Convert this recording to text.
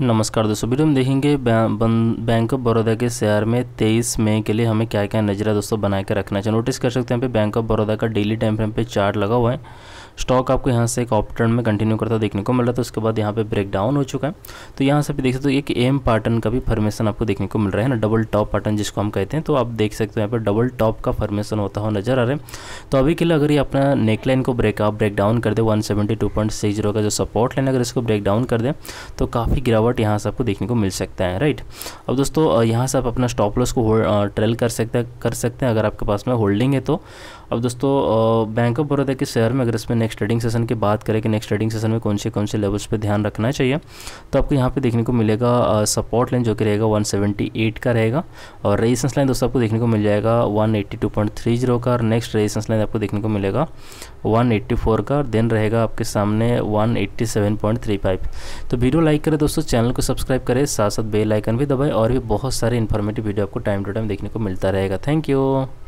नमस्कार दोस्तों वीडियो हम देखेंगे बैंक ऑफ बड़ौदा के शेयर में 23 मई के लिए हमें क्या क्या नजरा दोस्तों बना के रखना चाहिए नोटिस कर सकते हैं पे बैंक ऑफ बड़ौदा का डेली टाइम फ्रेम पे चार्ट लगा हुआ है स्टॉक आपको यहाँ से एक ऑप्टर्न में कंटिन्यू करता देखने को मिल रहा था उसके बाद यहाँ पे ब्रेक डाउन हो चुका है तो यहाँ से भी देख सकते हो एक एम पैटर्न का भी फॉर्मेशन आपको देखने को मिल रहा है ना डबल टॉप पैटर्न जिसको हम कहते हैं तो आप देख सकते हो यहाँ पर डबल टॉप का फॉर्मेशन होता हुआ नजर आ रहा है तो अभी के लिए अगर ये अपना नेकलाइन को ब्रेकअप ब्रेक डाउन कर दे वन का जो सपोर्ट लाइन अगर इसको ब्रेक डाउन कर दें तो काफ़ी गिरावट यहाँ से आपको देखने को मिल सकता है राइट अब दोस्तों यहाँ से आप अपना स्टॉप लॉस को ट्रेल कर सकते कर सकते हैं अगर आपके पास में होल्डिंग है तो अब दोस्तों बैंक ऑफ बड़ौदा के शेयर में अगर इसमें नेक्स्ट ट्रेडिंग सेशन की बात करें कि नेक्स्ट ट्रेडिंग सेशन में कौन से कौन से लेवल्स पे ध्यान रखना चाहिए तो आपको यहाँ पे देखने को मिलेगा सपोर्ट लाइन जो कि रहेगा 178 का रहेगा और रेजिस्टेंस लाइन दोस्तों आपको देखने को मिल जाएगा वन का और नेक्स्ट रेजिस्टेंस लाइन आपको देखने को मिलेगा वन का देन रहेगा आपके सामने वन तो वीडियो लाइक करें दोस्तों चैनल को सब्सक्राइब करें साथ साथ बेल भी दबाएँ और भी बहुत सारे इन्फॉर्मेटिव वीडियो आपको टाइम टू टाइम देखने को मिलता रहेगा थैंक यू